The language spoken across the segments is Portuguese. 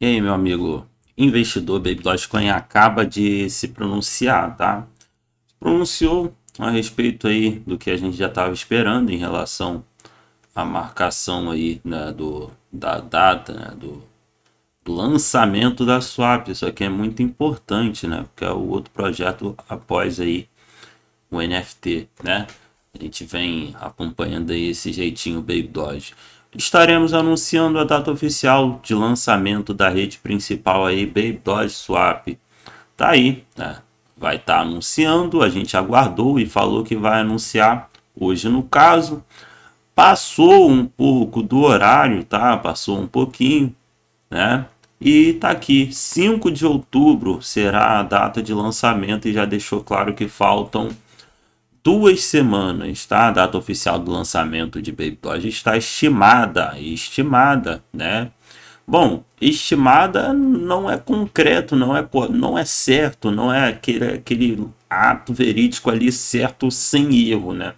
E aí, meu amigo investidor Baby Dogecoin acaba de se pronunciar, tá? Pronunciou a respeito aí do que a gente já estava esperando em relação à marcação aí né, do, da data, né, do, do lançamento da swap. Isso aqui é muito importante, né? Porque é o outro projeto após aí o NFT, né? A gente vem acompanhando aí esse jeitinho Baby Doge estaremos anunciando a data oficial de lançamento da rede principal aí, Baby Swap. Tá aí, né? vai estar tá anunciando, a gente aguardou e falou que vai anunciar hoje no caso. Passou um pouco do horário, tá? Passou um pouquinho, né? E tá aqui, 5 de outubro será a data de lançamento e já deixou claro que faltam duas semanas, tá? A data oficial do lançamento de Baby Doge está estimada, estimada, né? Bom, estimada não é concreto, não é, não é certo, não é aquele, aquele ato verídico ali certo sem erro, né?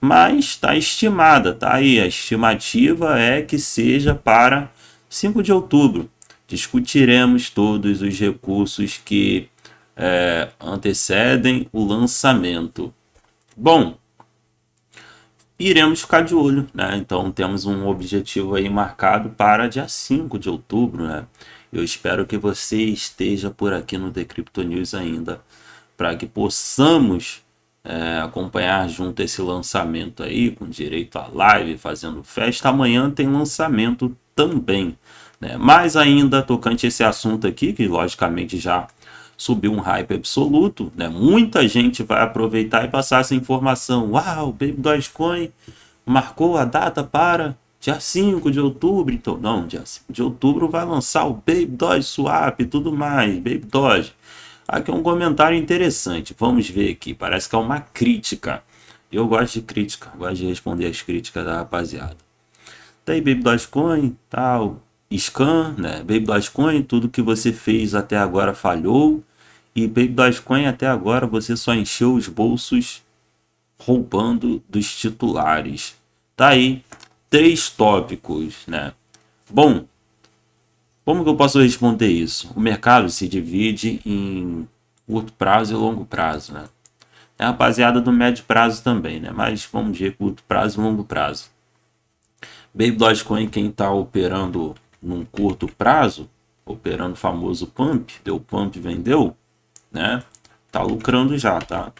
Mas está estimada, tá aí. A estimativa é que seja para 5 de outubro. Discutiremos todos os recursos que é, antecedem o lançamento. Bom, iremos ficar de olho, né? Então temos um objetivo aí marcado para dia 5 de outubro, né? Eu espero que você esteja por aqui no Decrypto News ainda para que possamos é, acompanhar junto esse lançamento aí com direito à live, fazendo festa. Amanhã tem lançamento também, né? Mas ainda tocante esse assunto aqui, que logicamente já subiu um hype absoluto, né? Muita gente vai aproveitar e passar essa informação. Uau, Baby Dogecoin marcou a data para dia 5 de outubro. Então, não, dia 5 de outubro vai lançar o Baby Doge Swap e tudo mais, Baby Doge. Aqui é um comentário interessante. Vamos ver aqui. Parece que é uma crítica. Eu gosto de crítica, gosto de responder as críticas da rapaziada. Daí, Baby Dogecoin, tal, Scan, né? Baby Dogecoin, tudo que você fez até agora falhou. E Baby Dogecoin, até agora você só encheu os bolsos roubando dos titulares. Tá aí três tópicos, né? Bom, como que eu posso responder isso? O mercado se divide em curto prazo e longo prazo, né? É a rapaziada do médio prazo também, né? Mas vamos ver curto prazo e longo prazo. Baby Dogecoin, quem está operando num curto prazo, operando o famoso pump, deu pump, vendeu, né? Tá lucrando já, tá?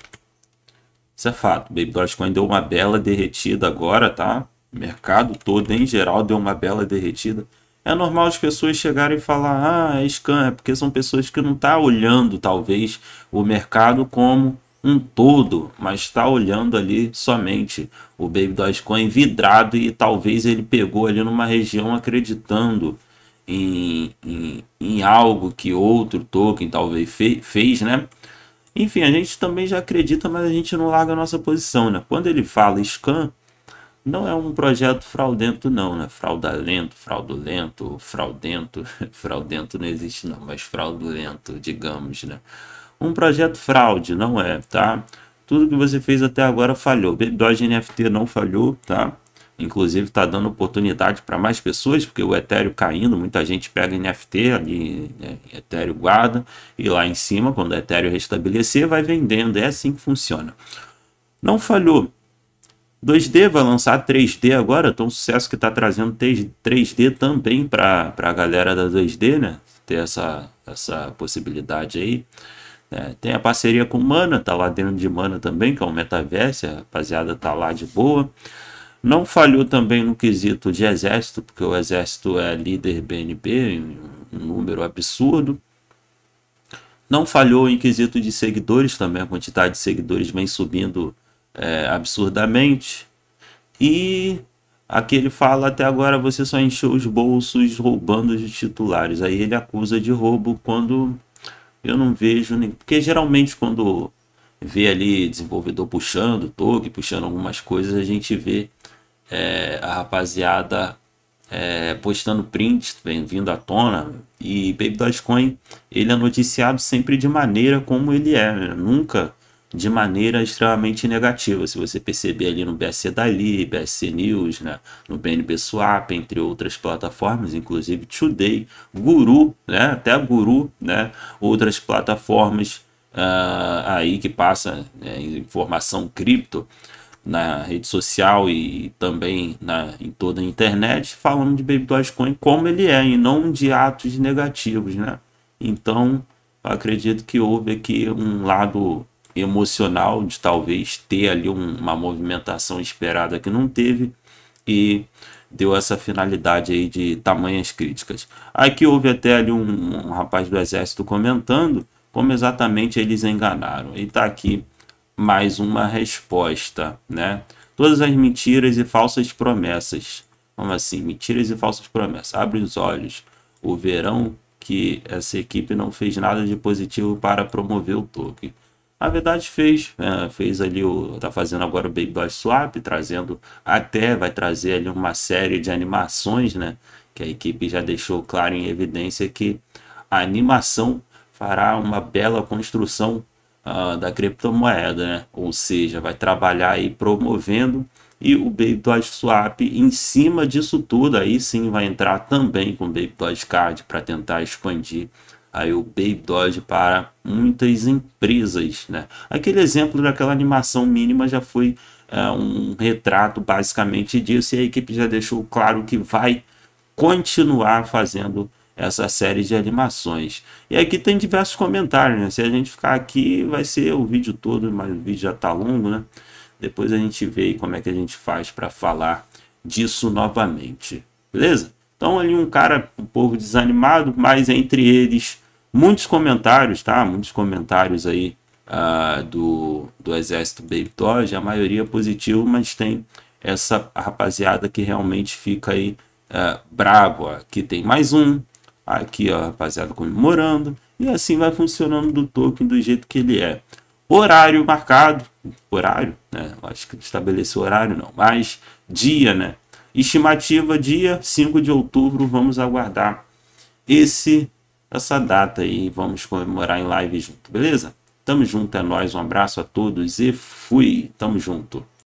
Isso é fato. Baby Dogecoin deu uma bela derretida agora, tá? mercado todo em geral deu uma bela derretida. É normal as pessoas chegarem e falar, ah, é scam, é porque são pessoas que não tá olhando talvez o mercado como um todo, mas está olhando ali somente o Baby Dogecoin vidrado e talvez ele pegou ali numa região acreditando em, em, em algo que outro token talvez fe, fez, né? Enfim, a gente também já acredita, mas a gente não larga a nossa posição, né? Quando ele fala scan, não é um projeto fraudento não, né? Fraudalento, fraudulento, fraudento, fraudento não existe não, mas fraudulento, digamos, né? um projeto fraude, não é, tá? Tudo que você fez até agora falhou. Baby Doge NFT não falhou, tá? Inclusive está dando oportunidade para mais pessoas, porque o Ethereum caindo, muita gente pega NFT ali, né? Ethereum guarda e lá em cima, quando o Ethereum restabelecer, vai vendendo. É assim que funciona. Não falhou. 2D vai lançar 3D agora, então sucesso que está trazendo 3D também para a galera da 2D, né? Ter essa, essa possibilidade aí. É, tem a parceria com Mana, tá lá dentro de Mana também, que é um metaverse a rapaziada tá lá de boa. Não falhou também no quesito de exército, porque o exército é líder BNB, um número absurdo. Não falhou em quesito de seguidores também, a quantidade de seguidores vem subindo é, absurdamente. E aqui ele fala até agora você só encheu os bolsos roubando os titulares. Aí ele acusa de roubo quando eu não vejo nem. Porque geralmente quando vê ali desenvolvedor puxando toque, puxando algumas coisas, a gente vê é, a rapaziada é, postando print, vem vindo à tona. E Baby Dogecoin, ele é noticiado sempre de maneira como ele é, né? nunca de maneira extremamente negativa. Se você perceber ali no BSC Dali, BSC News, né, no BNB Swap, entre outras plataformas, inclusive Today, Guru, né, até Guru, né, outras plataformas uh, aí que passa né, informação cripto na rede social e também na, em toda a internet, falando de Baby Dogecoin como ele é e não de atos negativos, né? Então, acredito que houve aqui um lado emocional de talvez ter ali um, uma movimentação esperada que não teve e deu essa finalidade aí de tamanhas críticas. Aqui houve até ali um, um rapaz do exército comentando como exatamente eles enganaram. E está aqui mais uma resposta, né? Todas as mentiras e falsas promessas. Como assim? Mentiras e falsas promessas. Abre os olhos. O verão que essa equipe não fez nada de positivo para promover o Tolkien na Verdade fez, é, fez ali o, tá fazendo agora o Baby Boy Swap, trazendo até vai trazer ali uma série de animações, né? Que a equipe já deixou claro em evidência que a animação fará uma bela construção uh, da criptomoeda, né? Ou seja, vai trabalhar aí promovendo e o Baby Doge Swap em cima disso tudo aí sim vai entrar também com o Baby Doge Card para tentar expandir aí o Paypod para muitas empresas. Né? Aquele exemplo daquela animação mínima já foi é, um retrato basicamente disso e a equipe já deixou claro que vai continuar fazendo essa série de animações. E aqui tem diversos comentários, né? Se a gente ficar aqui, vai ser o vídeo todo, mas o vídeo já tá longo, né? Depois a gente vê como é que a gente faz para falar disso novamente. Beleza? Então ali um cara um pouco desanimado, mas entre eles muitos comentários, tá? Muitos comentários aí uh, do, do exército Baby Doge, a maioria é positivo, mas tem essa rapaziada que realmente fica aí uh, ah, brabo. Aqui tem mais um, aqui ó, rapaziada comemorando, e assim vai funcionando do token do jeito que ele é. Horário marcado, horário, né? Acho que estabeleceu horário não, mas dia, né? Estimativa dia 5 de outubro, vamos aguardar esse essa data e vamos comemorar em live junto, beleza? Tamo junto, é nóis, um abraço a todos e fui, tamo junto.